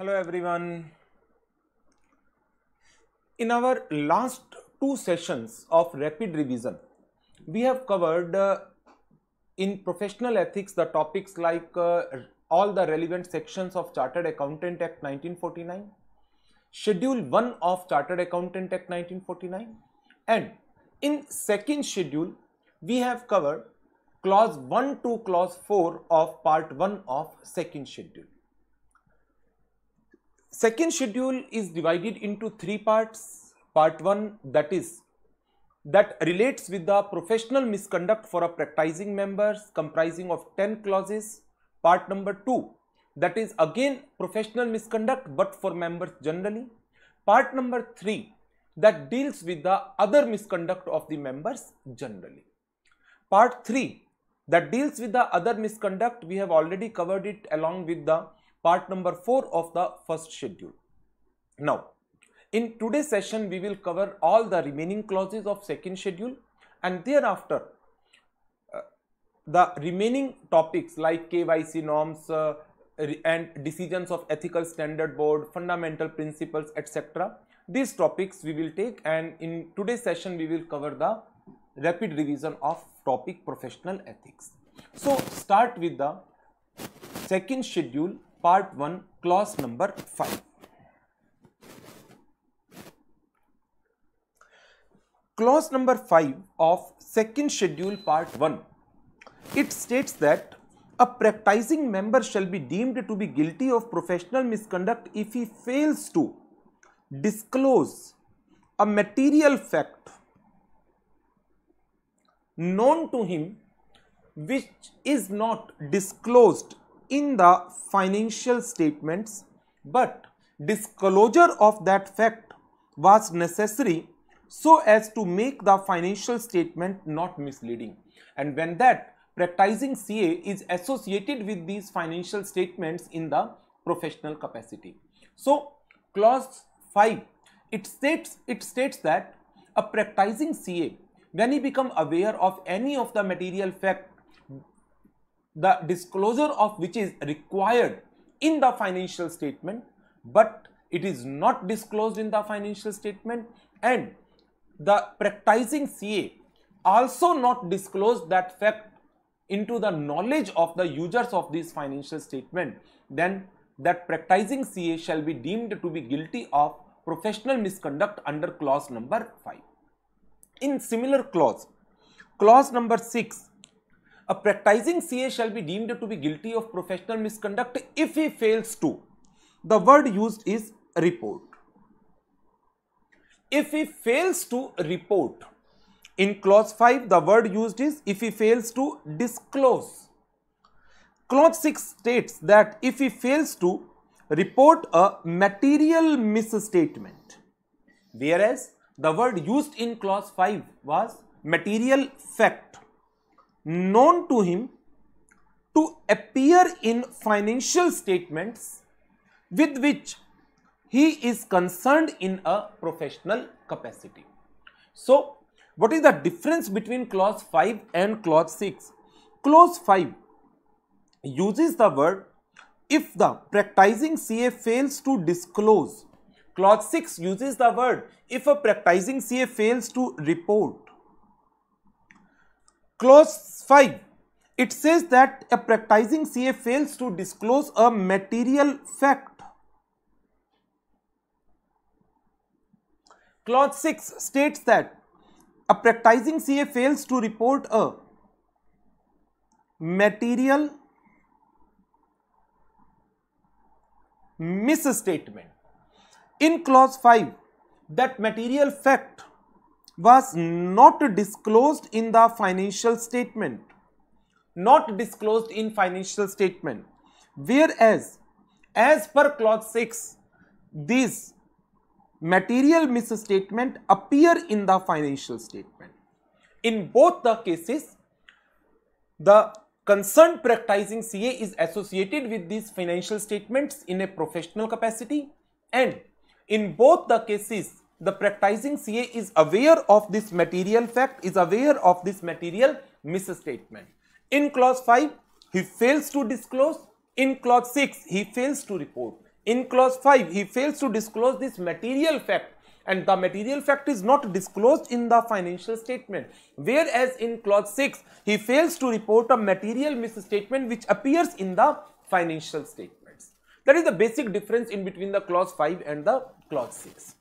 Hello everyone. In our last two sessions of rapid revision, we have covered uh, in professional ethics the topics like uh, all the relevant sections of Chartered Accountant Act 1949, Schedule 1 of Chartered Accountant Act 1949 and in second schedule we have covered clause 1 to clause 4 of part 1 of second schedule. Second schedule is divided into three parts. Part 1 that is that relates with the professional misconduct for a practicing members comprising of 10 clauses. Part number 2 that is again professional misconduct but for members generally. Part number 3 that deals with the other misconduct of the members generally. Part 3 that deals with the other misconduct we have already covered it along with the part number 4 of the first schedule. Now, in today's session, we will cover all the remaining clauses of second schedule and thereafter uh, the remaining topics like KYC norms uh, and decisions of ethical standard board, fundamental principles, etc. These topics we will take and in today's session, we will cover the rapid revision of topic professional ethics. So, start with the second schedule part 1 clause number 5. Clause number 5 of second schedule part 1, it states that a practicing member shall be deemed to be guilty of professional misconduct if he fails to disclose a material fact known to him which is not disclosed in the financial statements, but disclosure of that fact was necessary so as to make the financial statement not misleading. And when that practicing CA is associated with these financial statements in the professional capacity. So, clause 5 it states it states that a practicing CA when he become aware of any of the material fact the disclosure of which is required in the financial statement but it is not disclosed in the financial statement and the practicing CA also not disclose that fact into the knowledge of the users of this financial statement then that practicing CA shall be deemed to be guilty of professional misconduct under clause number 5. In similar clause, clause number 6 a practicing CA shall be deemed to be guilty of professional misconduct if he fails to. The word used is report. If he fails to report. In clause 5, the word used is if he fails to disclose. Clause 6 states that if he fails to report a material misstatement, whereas the word used in clause 5 was material fact known to him to appear in financial statements with which he is concerned in a professional capacity. So, what is the difference between clause 5 and clause 6? Clause 5 uses the word if the practicing CA fails to disclose. Clause 6 uses the word if a practicing CA fails to report. Clause 5, it says that a practicing CA fails to disclose a material fact. Clause 6 states that a practicing CA fails to report a material misstatement. In clause 5, that material fact was not disclosed in the financial statement not disclosed in financial statement whereas as per clause 6 these material misstatement appear in the financial statement in both the cases the concerned practicing CA is associated with these financial statements in a professional capacity and in both the cases the practicing CA is aware of this material fact, is aware of this material misstatement. In clause 5, he fails to disclose. In clause 6, he fails to report. In clause 5, he fails to disclose this material fact and the material fact is not disclosed in the financial statement. Whereas in clause 6, he fails to report a material misstatement which appears in the financial statements. That is the basic difference in between the clause 5 and the clause 6.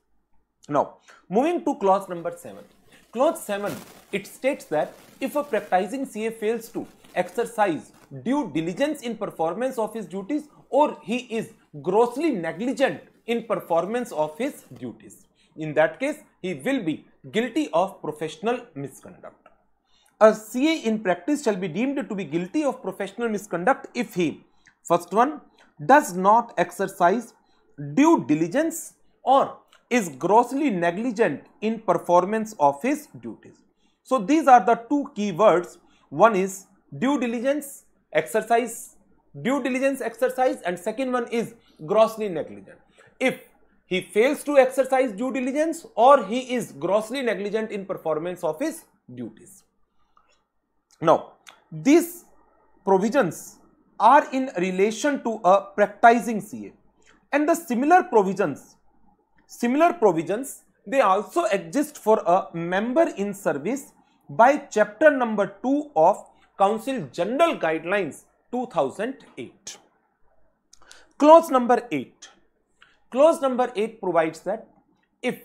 Now, moving to clause number 7. Clause 7, it states that if a practicing CA fails to exercise due diligence in performance of his duties or he is grossly negligent in performance of his duties. In that case, he will be guilty of professional misconduct. A CA in practice shall be deemed to be guilty of professional misconduct if he, first one, does not exercise due diligence or is grossly negligent in performance of his duties. So these are the two key words. One is due diligence exercise, due diligence exercise and second one is grossly negligent. If he fails to exercise due diligence or he is grossly negligent in performance of his duties. Now, these provisions are in relation to a practicing CA and the similar provisions Similar provisions, they also exist for a member in service by chapter number 2 of Council General Guidelines 2008. Clause number 8. Clause number 8 provides that if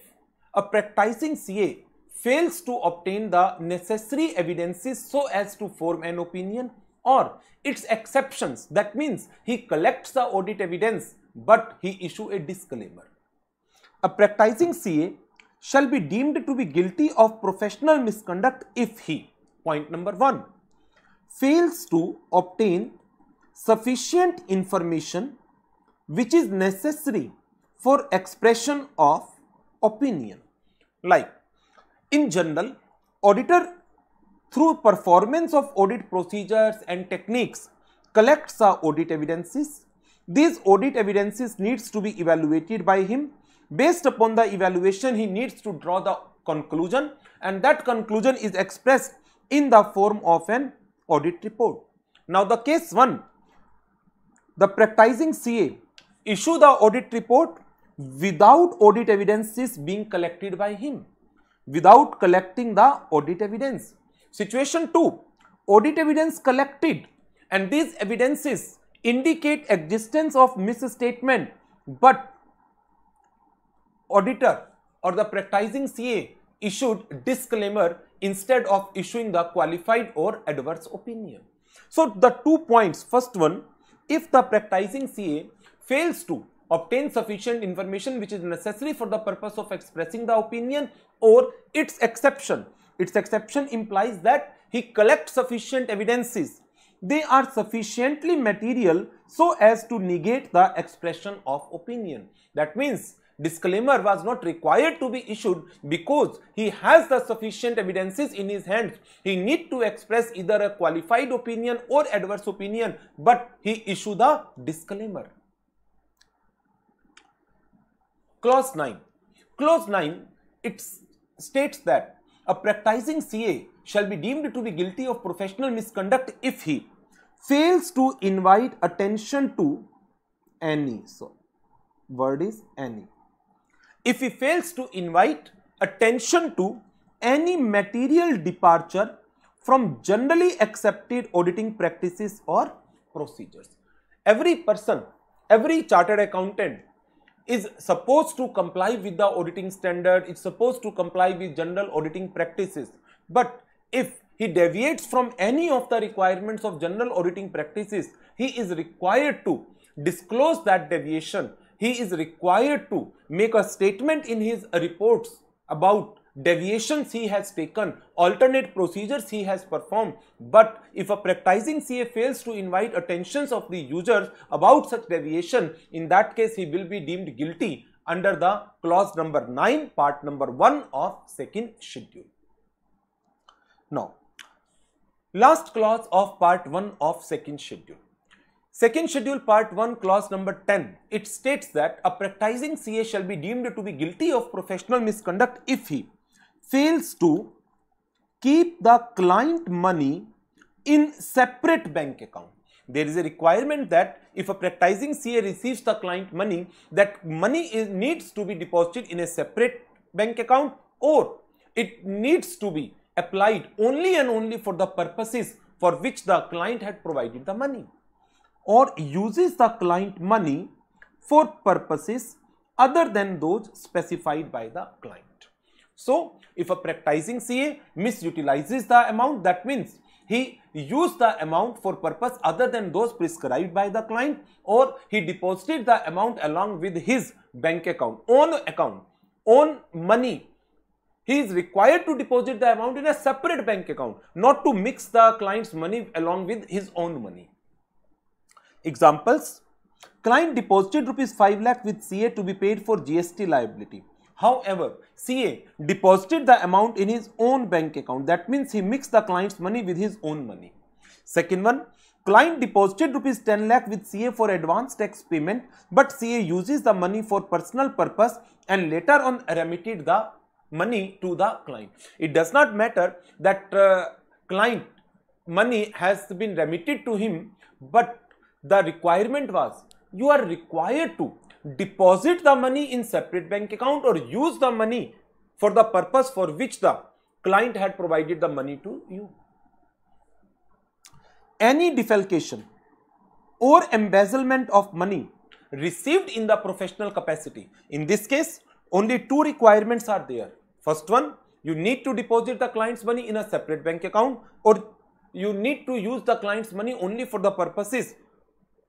a practicing CA fails to obtain the necessary evidences so as to form an opinion or its exceptions, that means he collects the audit evidence but he issue a disclaimer a practicing CA shall be deemed to be guilty of professional misconduct if he, point number 1, fails to obtain sufficient information which is necessary for expression of opinion. Like in general, auditor through performance of audit procedures and techniques collects audit evidences. These audit evidences needs to be evaluated by him Based upon the evaluation, he needs to draw the conclusion and that conclusion is expressed in the form of an audit report. Now, the case 1, the practicing CA issue the audit report without audit evidences being collected by him, without collecting the audit evidence. Situation 2, audit evidence collected and these evidences indicate existence of misstatement but auditor or the practicing CA issued disclaimer instead of issuing the qualified or adverse opinion. So the two points, first one, if the practicing CA fails to obtain sufficient information which is necessary for the purpose of expressing the opinion or its exception. Its exception implies that he collects sufficient evidences. They are sufficiently material so as to negate the expression of opinion. That means disclaimer was not required to be issued because he has the sufficient evidences in his hands. He need to express either a qualified opinion or adverse opinion, but he issued the disclaimer. Clause 9. Clause 9, it states that a practicing CA shall be deemed to be guilty of professional misconduct if he fails to invite attention to any. So, word is any if he fails to invite attention to any material departure from generally accepted auditing practices or procedures. Every person, every chartered accountant is supposed to comply with the auditing standard, is supposed to comply with general auditing practices. But if he deviates from any of the requirements of general auditing practices, he is required to disclose that deviation he is required to make a statement in his reports about deviations he has taken, alternate procedures he has performed. But if a practicing CA fails to invite attentions of the users about such deviation, in that case he will be deemed guilty under the clause number 9 part number 1 of second schedule. Now, last clause of part 1 of second schedule. Second Schedule Part 1 Clause number 10, it states that a practicing CA shall be deemed to be guilty of professional misconduct if he fails to keep the client money in separate bank account. There is a requirement that if a practicing CA receives the client money, that money is, needs to be deposited in a separate bank account or it needs to be applied only and only for the purposes for which the client had provided the money or uses the client money for purposes other than those specified by the client. So, if a practicing CA misutilizes the amount, that means he used the amount for purpose other than those prescribed by the client or he deposited the amount along with his bank account, own account, own money. He is required to deposit the amount in a separate bank account, not to mix the client's money along with his own money. Examples Client deposited rupees 5 lakh with CA to be paid for GST liability. However, CA deposited the amount in his own bank account. That means he mixed the client's money with his own money. Second one, client deposited rupees 10 lakh with CA for advance tax payment, but CA uses the money for personal purpose and later on remitted the money to the client. It does not matter that uh, client money has been remitted to him, but the requirement was you are required to deposit the money in separate bank account or use the money for the purpose for which the client had provided the money to you. Any defalcation or embezzlement of money received in the professional capacity. In this case, only two requirements are there. First one, you need to deposit the client's money in a separate bank account or you need to use the client's money only for the purposes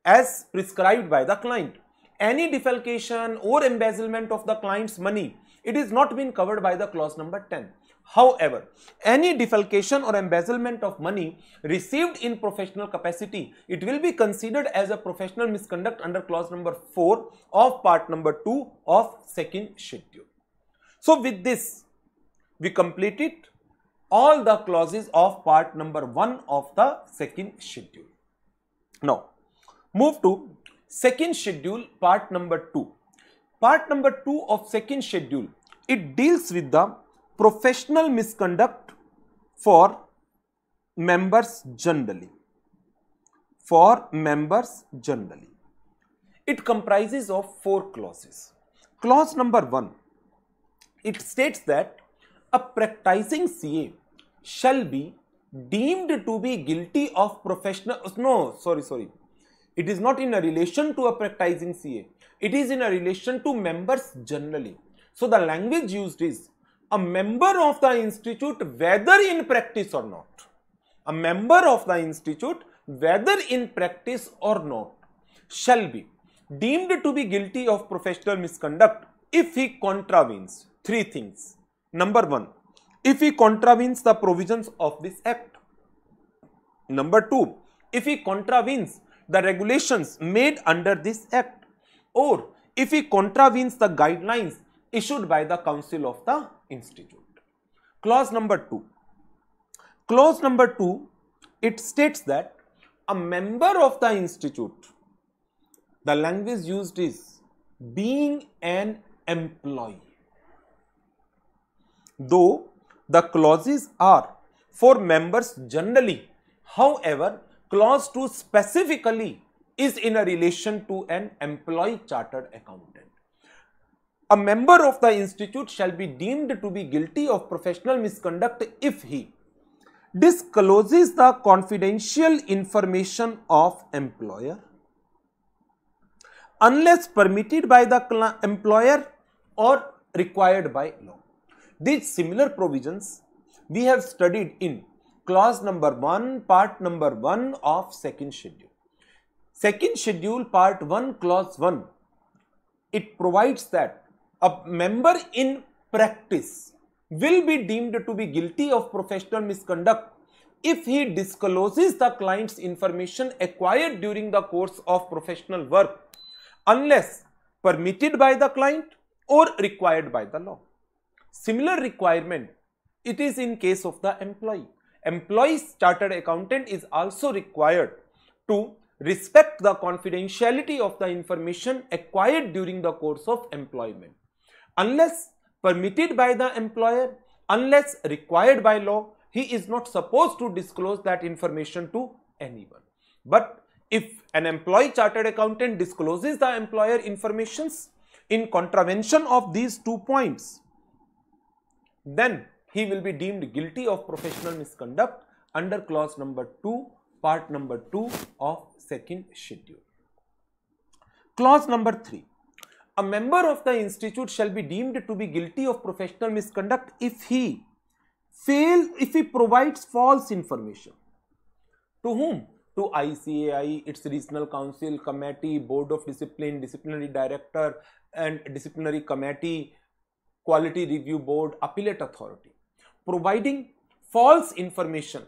as prescribed by the client. Any defalcation or embezzlement of the client's money, it is not been covered by the clause number 10. However, any defalcation or embezzlement of money received in professional capacity, it will be considered as a professional misconduct under clause number 4 of part number 2 of second schedule. So, with this, we completed all the clauses of part number 1 of the second schedule. Now, Move to second schedule part number 2. Part number 2 of second schedule, it deals with the professional misconduct for members generally. For members generally. It comprises of four clauses. Clause number 1, it states that a practicing CA shall be deemed to be guilty of professional, no sorry sorry, it is not in a relation to a practicing CA. It is in a relation to members generally. So the language used is a member of the institute whether in practice or not. A member of the institute whether in practice or not shall be deemed to be guilty of professional misconduct if he contravenes three things. Number one, if he contravenes the provisions of this act. Number two, if he contravenes the regulations made under this act or if he contravenes the guidelines issued by the council of the institute. Clause number 2. Clause number 2 it states that a member of the institute the language used is being an employee. Though the clauses are for members generally however clause 2 specifically is in a relation to an employee chartered accountant. A member of the institute shall be deemed to be guilty of professional misconduct if he discloses the confidential information of employer unless permitted by the employer or required by law. These similar provisions we have studied in clause number 1, part number 1 of second schedule. Second schedule part 1 clause 1, it provides that a member in practice will be deemed to be guilty of professional misconduct if he discloses the client's information acquired during the course of professional work unless permitted by the client or required by the law. Similar requirement it is in case of the employee employee's chartered accountant is also required to respect the confidentiality of the information acquired during the course of employment unless permitted by the employer unless required by law he is not supposed to disclose that information to anyone but if an employee chartered accountant discloses the employer informations in contravention of these two points then he will be deemed guilty of professional misconduct under clause number 2, part number 2 of second schedule. Clause number 3. A member of the institute shall be deemed to be guilty of professional misconduct if he fail if he provides false information. To whom? To ICAI, its regional council, committee, board of discipline, disciplinary director and disciplinary committee, quality review board, appellate authority providing false information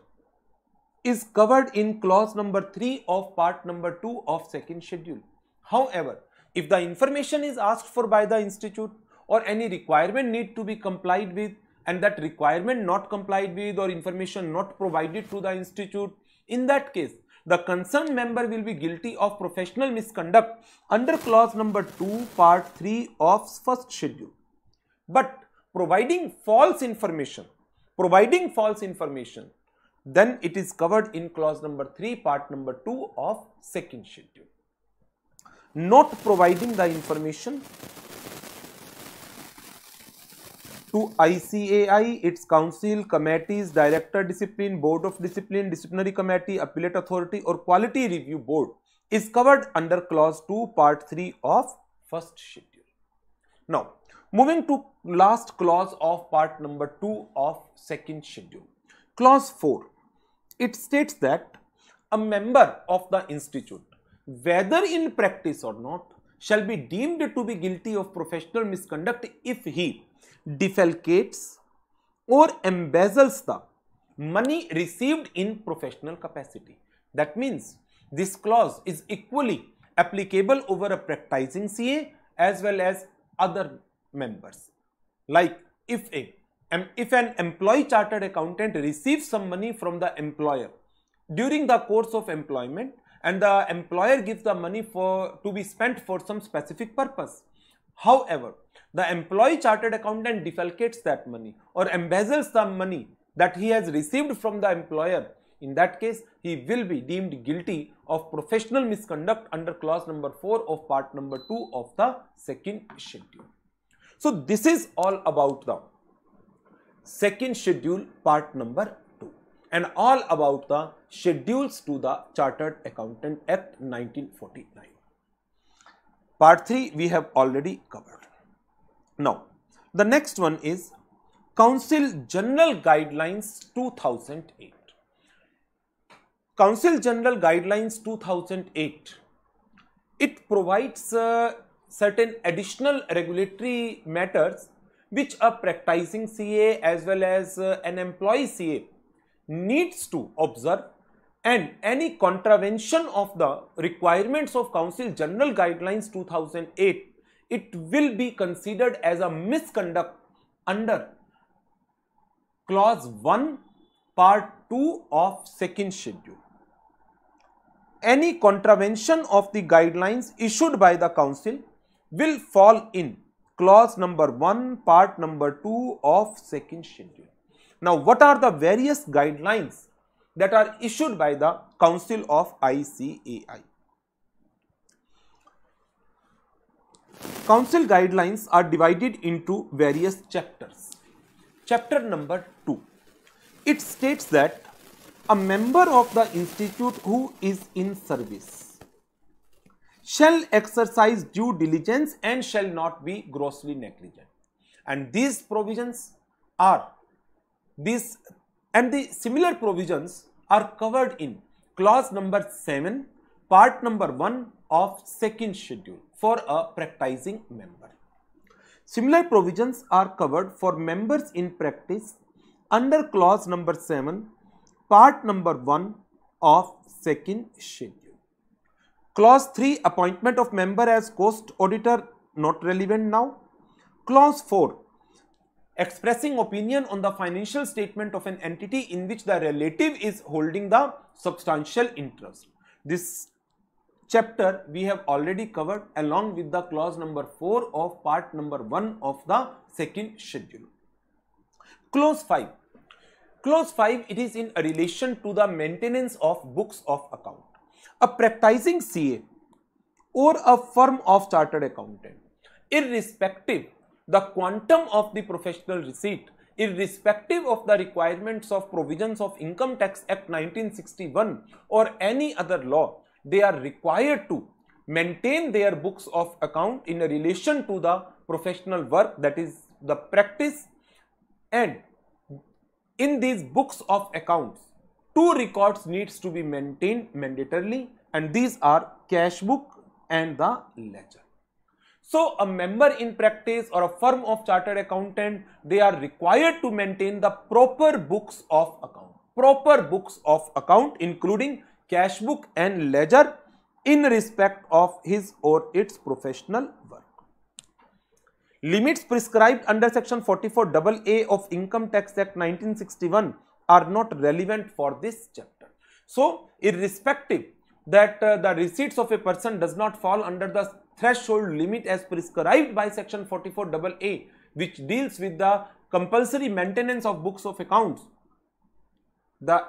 is covered in clause number 3 of part number 2 of second schedule. However, if the information is asked for by the institute or any requirement need to be complied with and that requirement not complied with or information not provided to the institute, in that case, the concerned member will be guilty of professional misconduct under clause number 2 part 3 of first schedule. But providing false information providing false information, then it is covered in clause number 3 part number 2 of second schedule. Not providing the information to ICAI, its council, committees, director discipline, board of discipline, disciplinary committee, appellate authority or quality review board is covered under clause 2 part 3 of first schedule. Now, moving to last clause of part number 2 of second schedule. Clause 4, it states that a member of the institute, whether in practice or not, shall be deemed to be guilty of professional misconduct if he defalcates or embezzles the money received in professional capacity. That means this clause is equally applicable over a practicing CA as well as other members. Like if a if an employee chartered accountant receives some money from the employer during the course of employment and the employer gives the money for to be spent for some specific purpose however the employee chartered accountant defalcates that money or embezzles the money that he has received from the employer in that case, he will be deemed guilty of professional misconduct under clause number 4 of part number 2 of the second schedule. So, this is all about the second schedule part number 2 and all about the schedules to the Chartered Accountant Act 1949. Part 3 we have already covered. Now, the next one is Council General Guidelines 2008. Council General Guidelines 2008, it provides uh, certain additional regulatory matters which a practicing CA as well as uh, an employee CA needs to observe and any contravention of the requirements of Council General Guidelines 2008, it will be considered as a misconduct under Clause 1, Part 2 of second schedule any contravention of the guidelines issued by the council will fall in clause number 1 part number 2 of second schedule. Now what are the various guidelines that are issued by the council of ICAI? Council guidelines are divided into various chapters. Chapter number 2 it states that a member of the institute who is in service shall exercise due diligence and shall not be grossly negligent and these provisions are these and the similar provisions are covered in clause number 7 part number 1 of second schedule for a practicing member similar provisions are covered for members in practice under clause number 7 part number 1 of second schedule. Clause 3 appointment of member as cost auditor not relevant now. Clause 4 expressing opinion on the financial statement of an entity in which the relative is holding the substantial interest. This chapter we have already covered along with the clause number 4 of part number 1 of the second schedule. Clause 5 Clause 5, it is in relation to the maintenance of books of account. A practicing CA or a firm of chartered accountant, irrespective the quantum of the professional receipt, irrespective of the requirements of provisions of Income Tax Act 1961 or any other law, they are required to maintain their books of account in relation to the professional work that is the practice and in these books of accounts two records needs to be maintained mandatorily and these are cash book and the ledger so a member in practice or a firm of chartered accountant they are required to maintain the proper books of account proper books of account including cash book and ledger in respect of his or its professional work Limits prescribed under section 44AA of Income Tax Act 1961 are not relevant for this chapter. So, irrespective that uh, the receipts of a person does not fall under the threshold limit as prescribed by section 44AA which deals with the compulsory maintenance of books of accounts, the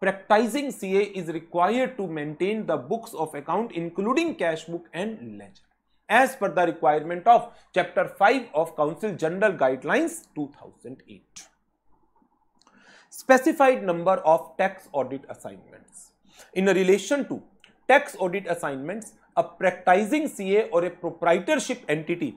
practicing CA is required to maintain the books of account including cash book and ledger as per the requirement of Chapter 5 of Council General Guidelines 2008. Specified number of tax audit assignments. In relation to tax audit assignments, a practicing CA or a proprietorship entity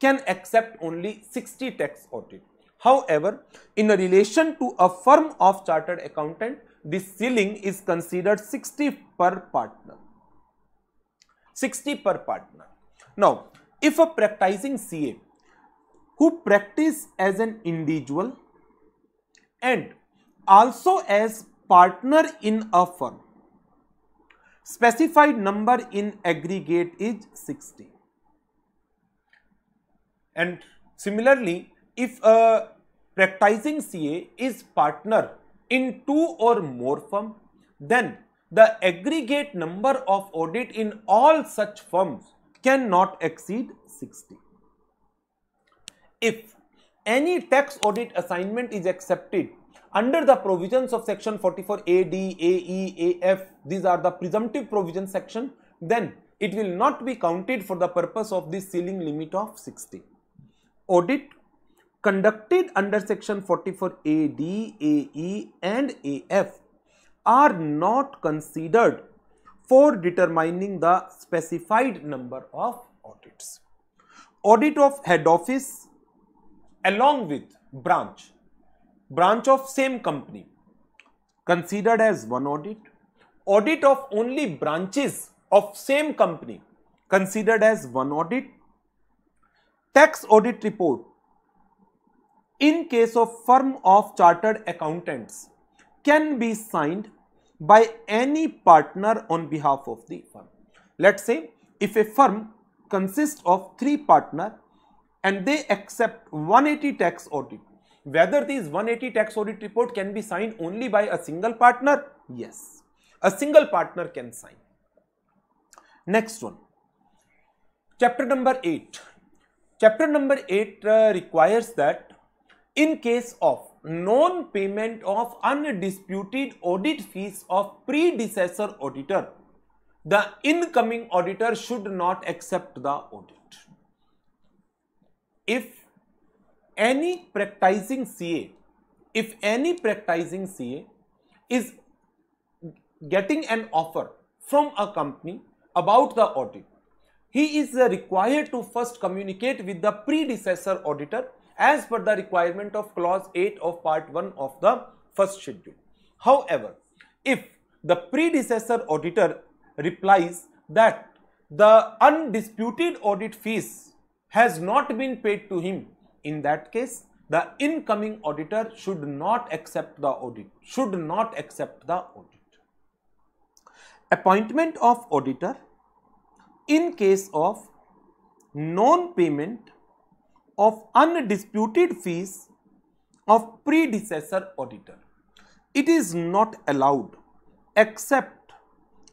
can accept only 60 tax audit. However, in relation to a firm of chartered accountant, the ceiling is considered 60 per partner. 60 per partner. Now, if a practicing CA who practice as an individual and also as partner in a firm, specified number in aggregate is 60. And similarly, if a practicing CA is partner in two or more firm, then the aggregate number of audit in all such firms cannot exceed 60. If any tax audit assignment is accepted under the provisions of section 44 AD, AE, AF, these are the presumptive provision section, then it will not be counted for the purpose of this ceiling limit of 60. Audit conducted under section 44 AD, AE and AF are not considered for determining the specified number of audits. Audit of head office along with branch, branch of same company considered as one audit. Audit of only branches of same company considered as one audit. Tax audit report in case of firm of chartered accountants can be signed by any partner on behalf of the firm. Let us say if a firm consists of three partners and they accept 180 tax audit, whether this 180 tax audit report can be signed only by a single partner? Yes, a single partner can sign. Next one, chapter number 8. Chapter number 8 uh, requires that in case of non-payment of undisputed audit fees of predecessor auditor, the incoming auditor should not accept the audit. If any practicing CA, if any practicing CA is getting an offer from a company about the audit, he is required to first communicate with the predecessor auditor as per the requirement of clause 8 of part 1 of the first schedule. However, if the predecessor auditor replies that the undisputed audit fees has not been paid to him, in that case, the incoming auditor should not accept the audit, should not accept the audit. Appointment of auditor in case of non-payment of undisputed fees of predecessor auditor. It is not allowed except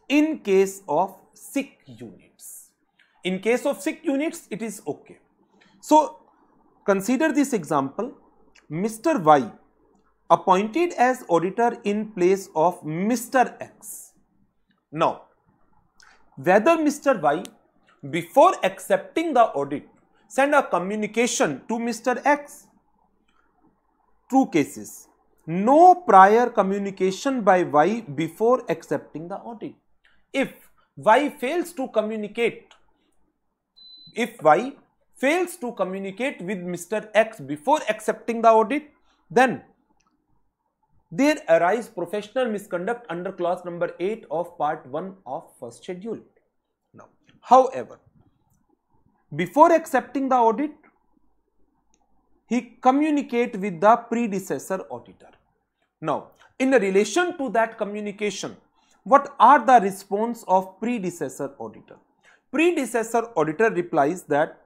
in case of sick units. In case of sick units, it is okay. So, consider this example. Mr. Y appointed as auditor in place of Mr. X. Now, whether Mr. Y before accepting the audit send a communication to Mr. X. True cases, no prior communication by Y before accepting the audit. If Y fails to communicate, if Y fails to communicate with Mr. X before accepting the audit, then there arise professional misconduct under clause number 8 of part 1 of first schedule. Now, however, before accepting the audit, he communicate with the predecessor auditor. Now, in relation to that communication, what are the response of predecessor auditor? Predecessor auditor replies that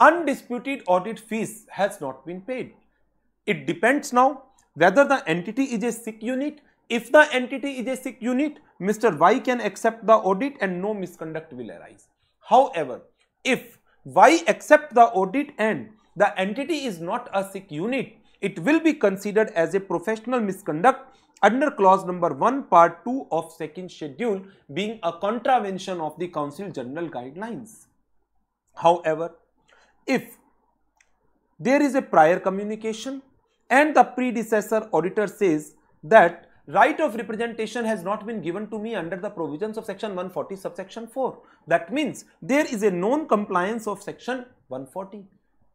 undisputed audit fees has not been paid. It depends now whether the entity is a sick unit. If the entity is a sick unit, Mr. Y can accept the audit and no misconduct will arise. However, if Y accept the audit and the entity is not a sick unit, it will be considered as a professional misconduct under clause number 1 part 2 of second schedule being a contravention of the council general guidelines. However, if there is a prior communication and the predecessor auditor says that right of representation has not been given to me under the provisions of section 140 subsection 4. That means there is a known compliance of section 140.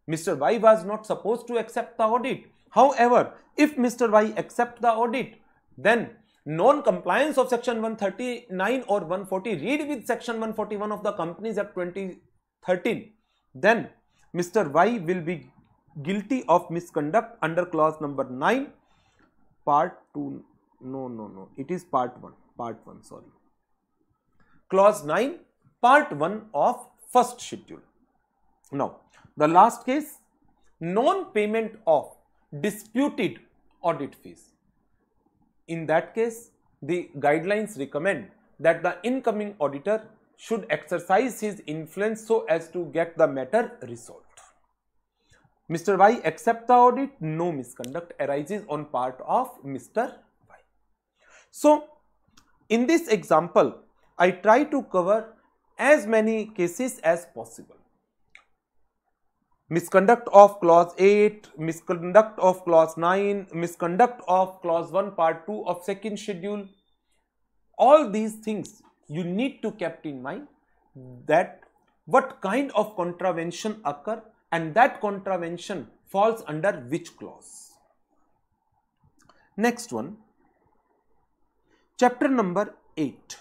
Mr. Y was not supposed to accept the audit. However, if Mr. Y accept the audit, then non-compliance of section 139 or 140 read with section 141 of the Companies Act 2013, then Mr. Y will be guilty of misconduct under clause number 9 part 2 no no no it is part 1 part 1 sorry clause 9 part 1 of first schedule now the last case non payment of disputed audit fees in that case the guidelines recommend that the incoming auditor should exercise his influence so as to get the matter resolved. Mr. Y accepts the audit, no misconduct arises on part of Mr. So, in this example, I try to cover as many cases as possible. Misconduct of clause 8, misconduct of clause 9, misconduct of clause 1 part 2 of second schedule. All these things you need to keep in mind that what kind of contravention occur and that contravention falls under which clause. Next one, Chapter number 8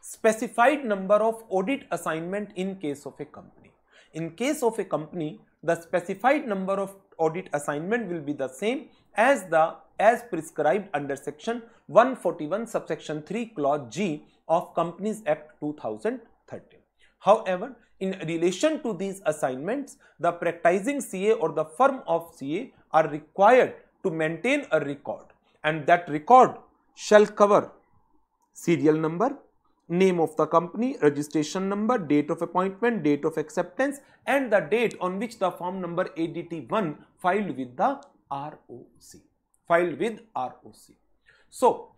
Specified number of audit assignment in case of a company. In case of a company, the specified number of audit assignment will be the same as the as prescribed under section 141 subsection 3 clause G of Companies Act 2013. However, in relation to these assignments, the practicing CA or the firm of CA are required to maintain a record and that record shall cover serial number, name of the company, registration number, date of appointment, date of acceptance and the date on which the form number ADT1 filed with the ROC, filed with ROC. So,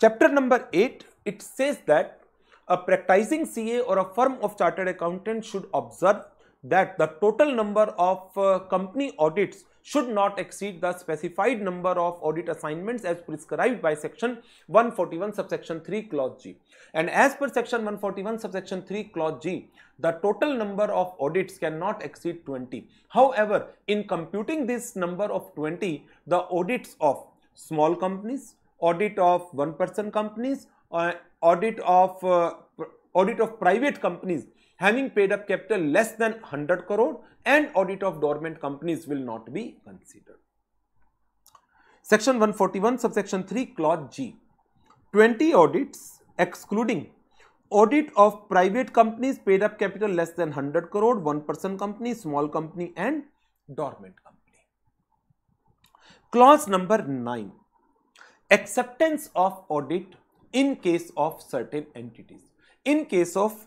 chapter number 8, it says that a practicing CA or a firm of chartered accountant should observe that the total number of uh, company audits should not exceed the specified number of audit assignments as prescribed by section 141 subsection 3 clause G. And as per section 141 subsection 3 clause G, the total number of audits cannot exceed 20. However, in computing this number of 20, the audits of small companies, audit of one person companies, uh, audit of uh, audit of private companies having paid up capital less than 100 crore and audit of dormant companies will not be considered. Section 141 subsection 3 clause G 20 audits excluding audit of private companies paid up capital less than 100 crore, one person company, small company and dormant company. Clause number 9 acceptance of audit in case of certain entities. In case of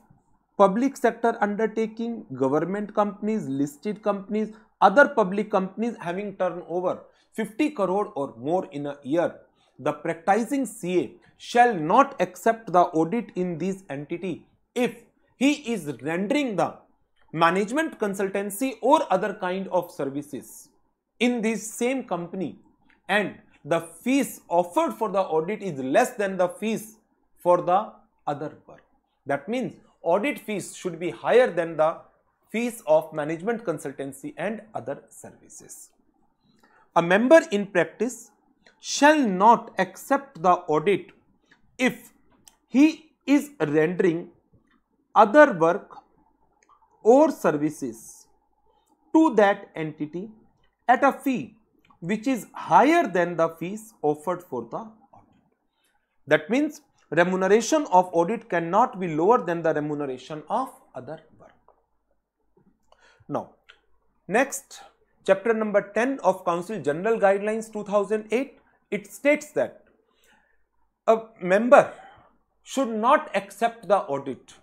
public sector undertaking, government companies, listed companies, other public companies having turnover 50 crore or more in a year. The practicing CA shall not accept the audit in this entity if he is rendering the management consultancy or other kind of services in this same company and the fees offered for the audit is less than the fees for the other work. That means audit fees should be higher than the fees of management consultancy and other services. A member in practice shall not accept the audit if he is rendering other work or services to that entity at a fee which is higher than the fees offered for the audit. That means remuneration of audit cannot be lower than the remuneration of other work. Now, next chapter number 10 of Council General Guidelines 2008, it states that a member should not accept the audit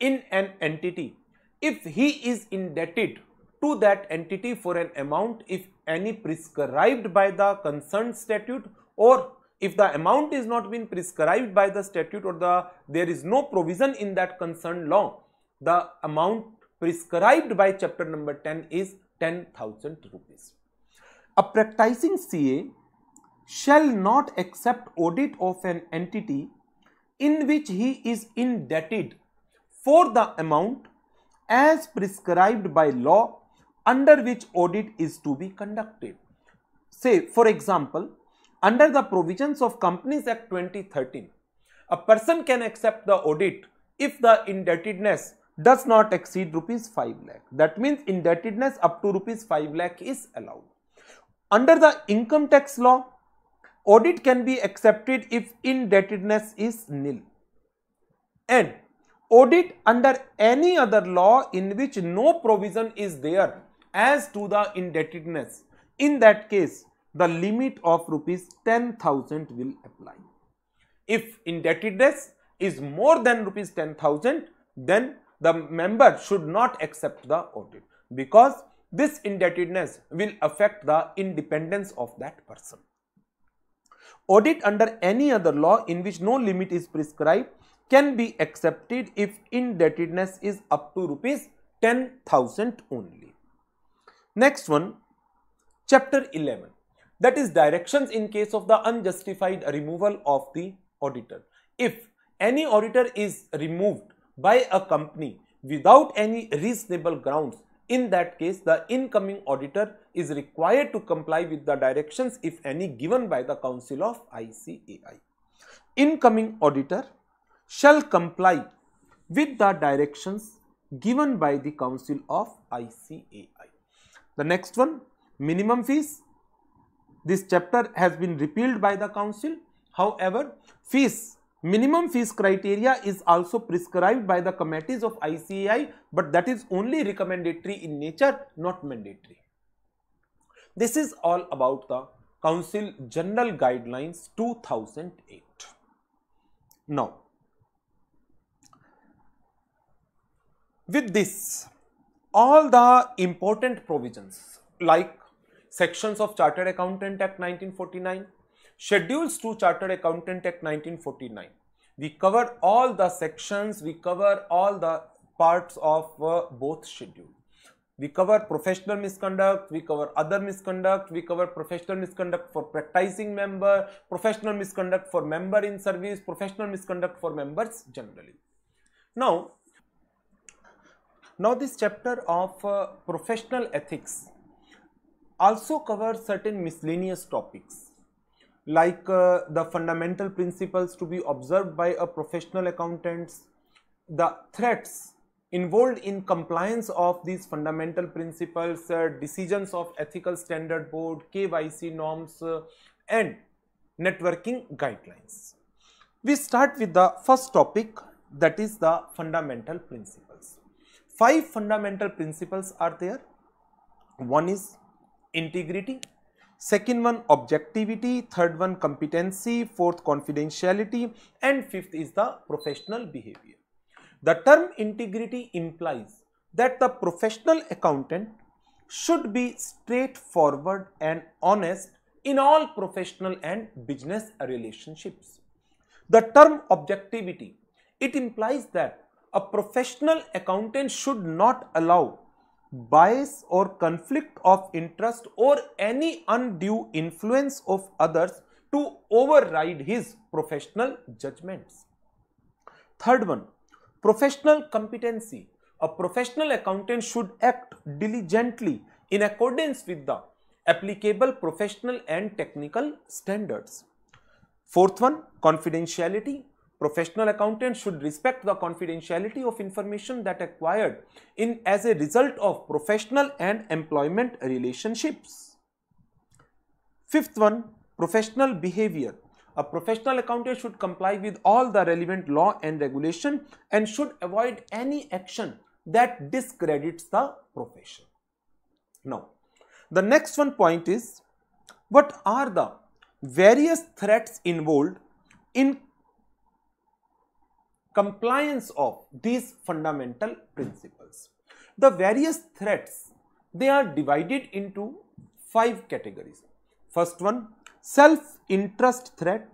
in an entity if he is indebted to that entity for an amount if any prescribed by the concerned statute or if the amount is not been prescribed by the statute or the there is no provision in that concerned law, the amount prescribed by chapter number 10 is 10,000 rupees. A practicing CA shall not accept audit of an entity in which he is indebted for the amount as prescribed by law under which audit is to be conducted. Say for example, under the provisions of Companies Act 2013, a person can accept the audit if the indebtedness does not exceed rupees 5 lakh. That means indebtedness up to rupees 5 lakh is allowed. Under the income tax law, audit can be accepted if indebtedness is nil. And audit under any other law in which no provision is there as to the indebtedness. In that case, the limit of rupees 10,000 will apply. If indebtedness is more than rupees 10,000, then the member should not accept the audit because this indebtedness will affect the independence of that person. Audit under any other law in which no limit is prescribed can be accepted if indebtedness is up to rupees 10,000 only. Next one, chapter 11 that is directions in case of the unjustified removal of the auditor. If any auditor is removed by a company without any reasonable grounds, in that case the incoming auditor is required to comply with the directions if any given by the Council of ICAI. Incoming auditor shall comply with the directions given by the Council of ICAI. The next one minimum fees this chapter has been repealed by the council. However, fees, minimum fees criteria is also prescribed by the committees of ICAI, but that is only recommendatory in nature, not mandatory. This is all about the Council General Guidelines 2008. Now, with this, all the important provisions like sections of Chartered Accountant Act 1949, Schedules to Chartered Accountant Act 1949. We cover all the sections, we cover all the parts of uh, both schedule. We cover professional misconduct, we cover other misconduct, we cover professional misconduct for practicing member, professional misconduct for member in service, professional misconduct for members generally. Now, now this chapter of uh, professional ethics also cover certain miscellaneous topics like uh, the fundamental principles to be observed by a professional accountants, the threats involved in compliance of these fundamental principles, uh, decisions of ethical standard board, KYC norms uh, and networking guidelines. We start with the first topic that is the fundamental principles. Five fundamental principles are there. One is integrity, second one objectivity, third one competency, fourth confidentiality and fifth is the professional behavior. The term integrity implies that the professional accountant should be straightforward and honest in all professional and business relationships. The term objectivity, it implies that a professional accountant should not allow bias or conflict of interest or any undue influence of others to override his professional judgments. Third one, professional competency. A professional accountant should act diligently in accordance with the applicable professional and technical standards. Fourth one, confidentiality. Professional accountants should respect the confidentiality of information that acquired in as a result of professional and employment relationships. Fifth one, professional behavior. A professional accountant should comply with all the relevant law and regulation and should avoid any action that discredits the profession. Now, the next one point is what are the various threats involved in compliance of these fundamental principles. The various threats, they are divided into five categories. First one, self-interest threat.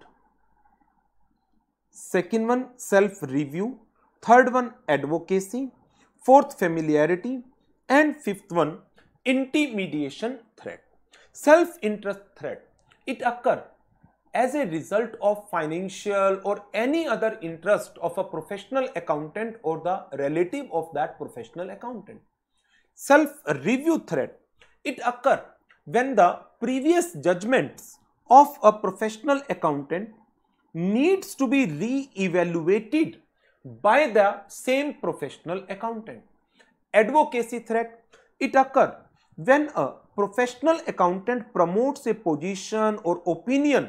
Second one, self-review. Third one, advocacy. Fourth, familiarity. And fifth one, intermediation threat. Self-interest threat, it occurs as a result of financial or any other interest of a professional accountant or the relative of that professional accountant. Self-review threat, it occurs when the previous judgments of a professional accountant needs to be re-evaluated by the same professional accountant. Advocacy threat, it occurs when a professional accountant promotes a position or opinion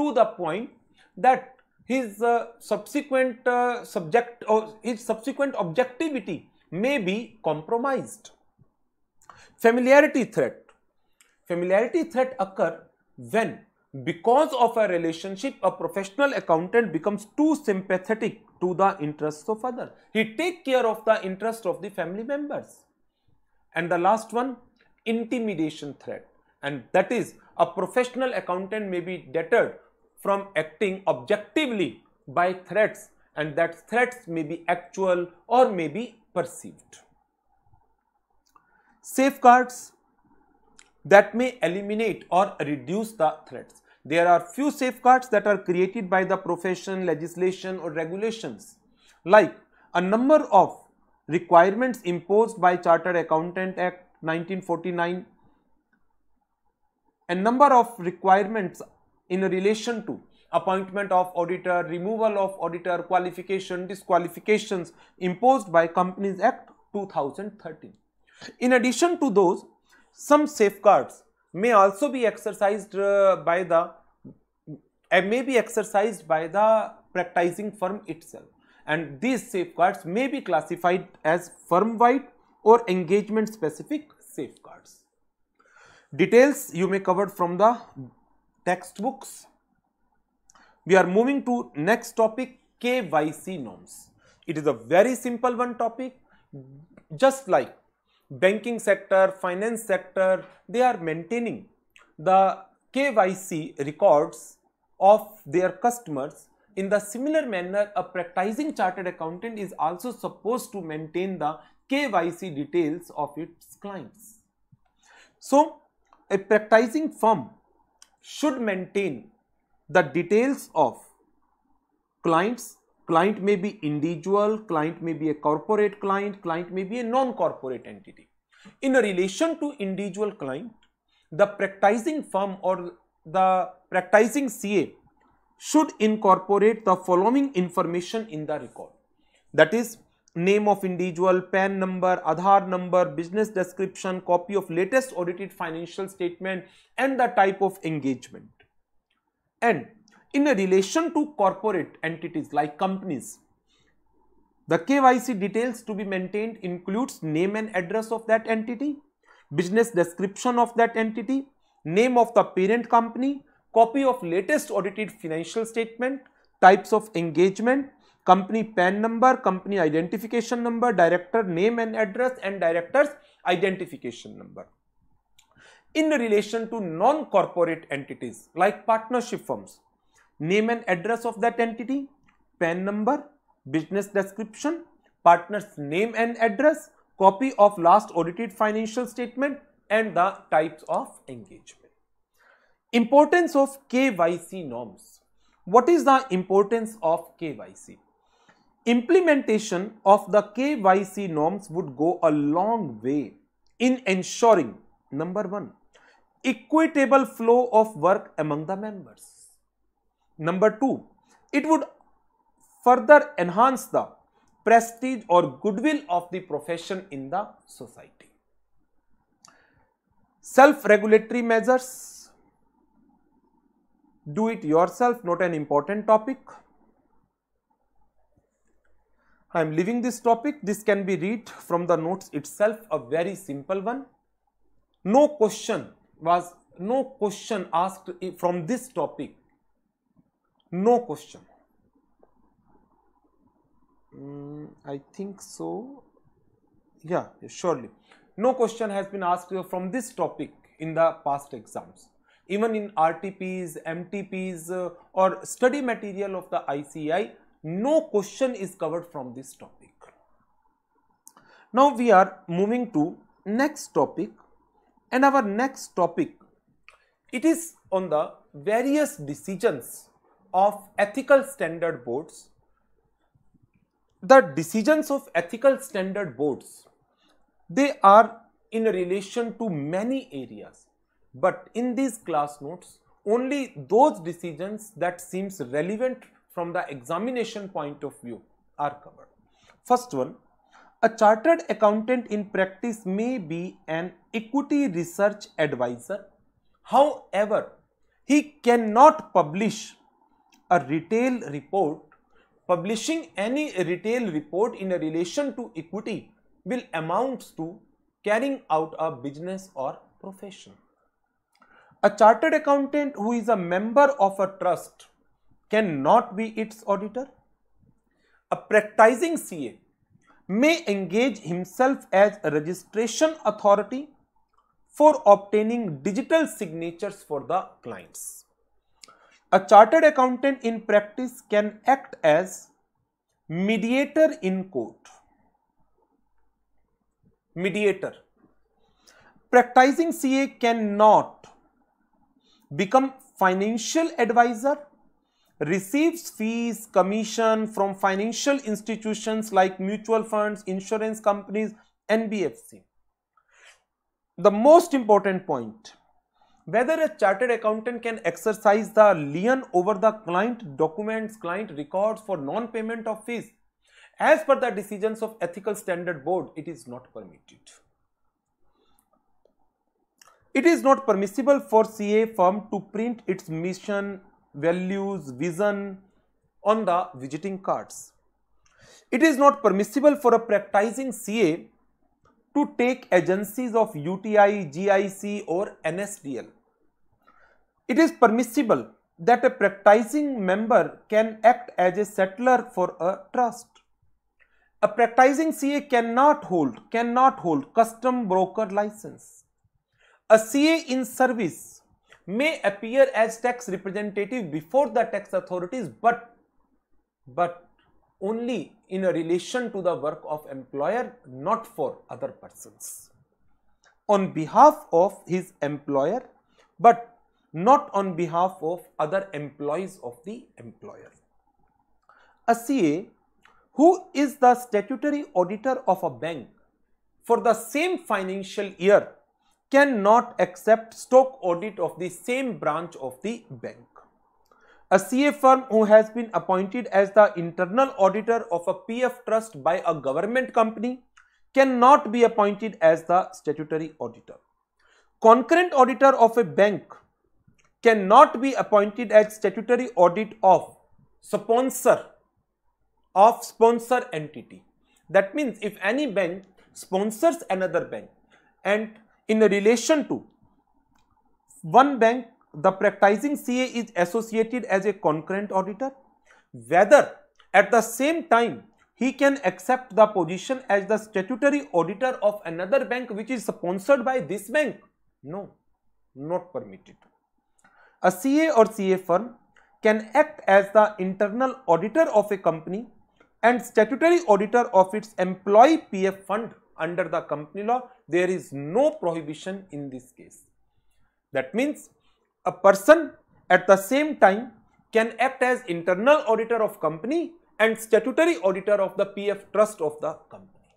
to the point that his uh, subsequent uh, subject or his subsequent objectivity may be compromised. Familiarity threat. Familiarity threat occur when because of a relationship a professional accountant becomes too sympathetic to the interests of other. He take care of the interest of the family members. And the last one intimidation threat and that is a professional accountant may be deterred from acting objectively by threats and that threats may be actual or may be perceived. Safeguards that may eliminate or reduce the threats. There are few safeguards that are created by the profession, legislation or regulations like a number of requirements imposed by Chartered Accountant Act 1949. A number of requirements in relation to appointment of auditor, removal of auditor, qualification, disqualifications imposed by Companies Act 2013. In addition to those, some safeguards may also be exercised uh, by the may be exercised by the practicing firm itself and these safeguards may be classified as firm wide or engagement specific safeguards details you may cover from the textbooks. We are moving to next topic KYC norms. It is a very simple one topic just like banking sector, finance sector, they are maintaining the KYC records of their customers. In the similar manner, a practicing chartered accountant is also supposed to maintain the KYC details of its clients. So, a practicing firm should maintain the details of clients. Client may be individual, client may be a corporate client, client may be a non-corporate entity. In relation to individual client, the practicing firm or the practicing CA should incorporate the following information in the record. That is name of individual, PAN number, Aadhaar number, business description, copy of latest audited financial statement and the type of engagement. And in relation to corporate entities like companies, the KYC details to be maintained includes name and address of that entity, business description of that entity, name of the parent company, copy of latest audited financial statement, types of engagement, company PAN number, company identification number, director name and address and director's identification number. In relation to non-corporate entities like partnership firms, name and address of that entity, PAN number, business description, partner's name and address, copy of last audited financial statement and the types of engagement. Importance of KYC norms. What is the importance of KYC? Implementation of the KYC norms would go a long way in ensuring number 1 equitable flow of work among the members number 2 it would further enhance the prestige or goodwill of the profession in the society self regulatory measures do it yourself not an important topic I am leaving this topic. This can be read from the notes itself, a very simple one. No question was, no question asked from this topic. No question. Mm, I think so. Yeah, surely. No question has been asked from this topic in the past exams. Even in RTPs, MTPs uh, or study material of the ICI, no question is covered from this topic. Now we are moving to next topic and our next topic it is on the various decisions of ethical standard boards. The decisions of ethical standard boards they are in relation to many areas but in these class notes only those decisions that seems relevant from the examination point of view are covered. First one, a chartered accountant in practice may be an equity research advisor. However, he cannot publish a retail report. Publishing any retail report in a relation to equity will amount to carrying out a business or profession. A chartered accountant who is a member of a trust cannot be its auditor. A practicing CA may engage himself as a registration authority for obtaining digital signatures for the clients. A chartered accountant in practice can act as mediator in court. Mediator. Practicing CA cannot become financial advisor receives fees, commission from financial institutions like mutual funds, insurance companies, NBFC. The most important point, whether a chartered accountant can exercise the lien over the client documents, client records for non-payment of fees, as per the decisions of Ethical Standard Board, it is not permitted. It is not permissible for CA firm to print its mission values, vision on the visiting cards. It is not permissible for a practicing CA to take agencies of UTI, GIC or NSDL. It is permissible that a practicing member can act as a settler for a trust. A practicing CA cannot hold, cannot hold custom broker license. A CA in service may appear as tax representative before the tax authorities but but only in a relation to the work of employer not for other persons on behalf of his employer but not on behalf of other employees of the employer. A CA who is the statutory auditor of a bank for the same financial year cannot accept stock audit of the same branch of the bank. A CA firm who has been appointed as the internal auditor of a PF trust by a government company cannot be appointed as the statutory auditor. Concurrent auditor of a bank cannot be appointed as statutory audit of sponsor of sponsor entity. That means if any bank sponsors another bank and in relation to one bank, the practicing CA is associated as a concurrent auditor, whether at the same time he can accept the position as the statutory auditor of another bank which is sponsored by this bank? No, not permitted. A CA or CA firm can act as the internal auditor of a company and statutory auditor of its employee PF fund under the company law, there is no prohibition in this case. That means a person at the same time can act as internal auditor of company and statutory auditor of the PF trust of the company.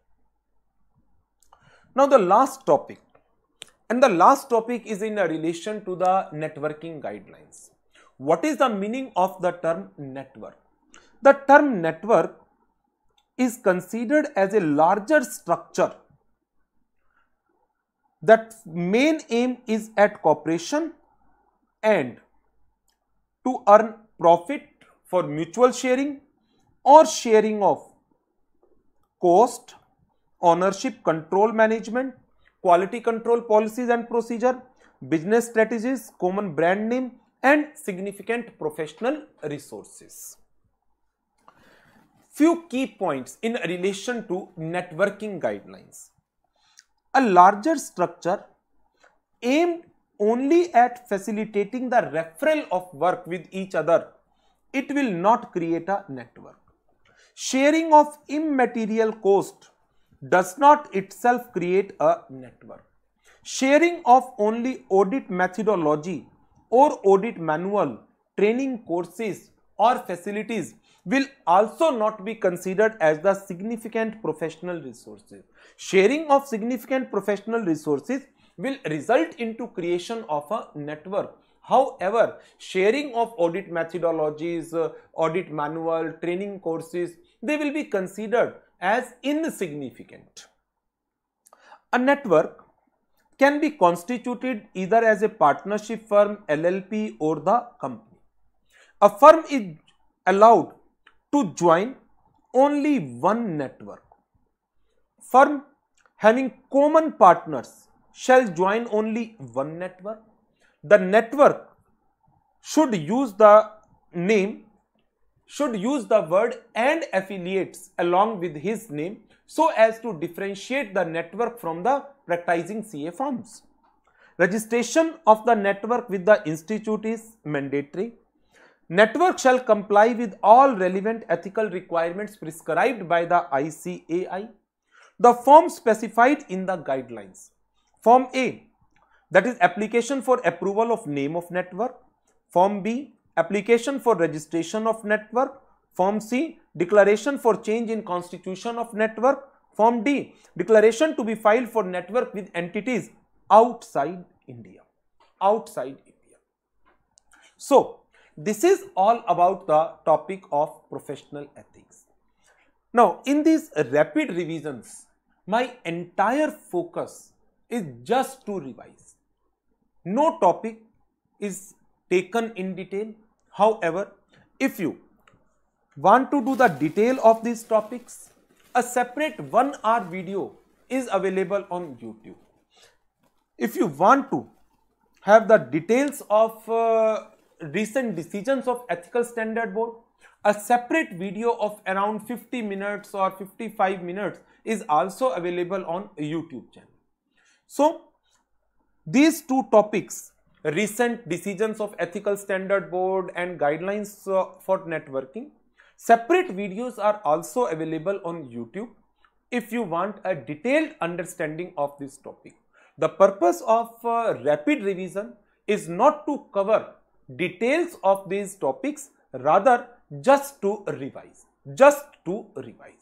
Now the last topic and the last topic is in relation to the networking guidelines. What is the meaning of the term network? The term network is considered as a larger structure. That main aim is at cooperation and to earn profit for mutual sharing or sharing of cost, ownership, control management, quality control policies and procedure, business strategies, common brand name and significant professional resources few key points in relation to networking guidelines. A larger structure aimed only at facilitating the referral of work with each other, it will not create a network. Sharing of immaterial cost does not itself create a network. Sharing of only audit methodology or audit manual, training courses or facilities will also not be considered as the significant professional resources. Sharing of significant professional resources will result into creation of a network. However, sharing of audit methodologies, uh, audit manual, training courses, they will be considered as insignificant. A network can be constituted either as a partnership firm, LLP or the company. A firm is allowed to join only one network. Firm having common partners shall join only one network. The network should use the name, should use the word and affiliates along with his name so as to differentiate the network from the practicing CA firms. Registration of the network with the institute is mandatory network shall comply with all relevant ethical requirements prescribed by the ICAI, the form specified in the guidelines. Form A, that is application for approval of name of network. Form B, application for registration of network. Form C, declaration for change in constitution of network. Form D, declaration to be filed for network with entities outside India. Outside India. So, this is all about the topic of professional ethics. Now, in these rapid revisions, my entire focus is just to revise. No topic is taken in detail. However, if you want to do the detail of these topics, a separate one hour video is available on YouTube. If you want to have the details of uh, recent decisions of ethical standard board a separate video of around 50 minutes or 55 minutes is also available on youtube channel so these two topics recent decisions of ethical standard board and guidelines uh, for networking separate videos are also available on youtube if you want a detailed understanding of this topic the purpose of uh, rapid revision is not to cover details of these topics rather just to revise, just to revise.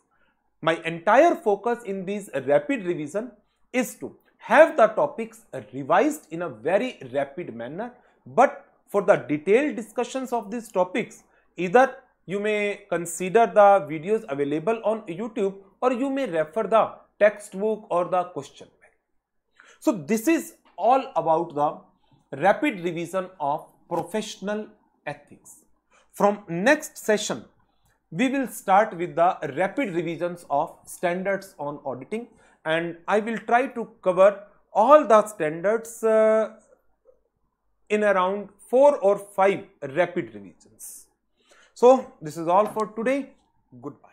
My entire focus in this rapid revision is to have the topics revised in a very rapid manner but for the detailed discussions of these topics either you may consider the videos available on YouTube or you may refer the textbook or the question bank. So this is all about the rapid revision of professional ethics. From next session, we will start with the rapid revisions of standards on auditing and I will try to cover all the standards uh, in around 4 or 5 rapid revisions. So, this is all for today. Goodbye.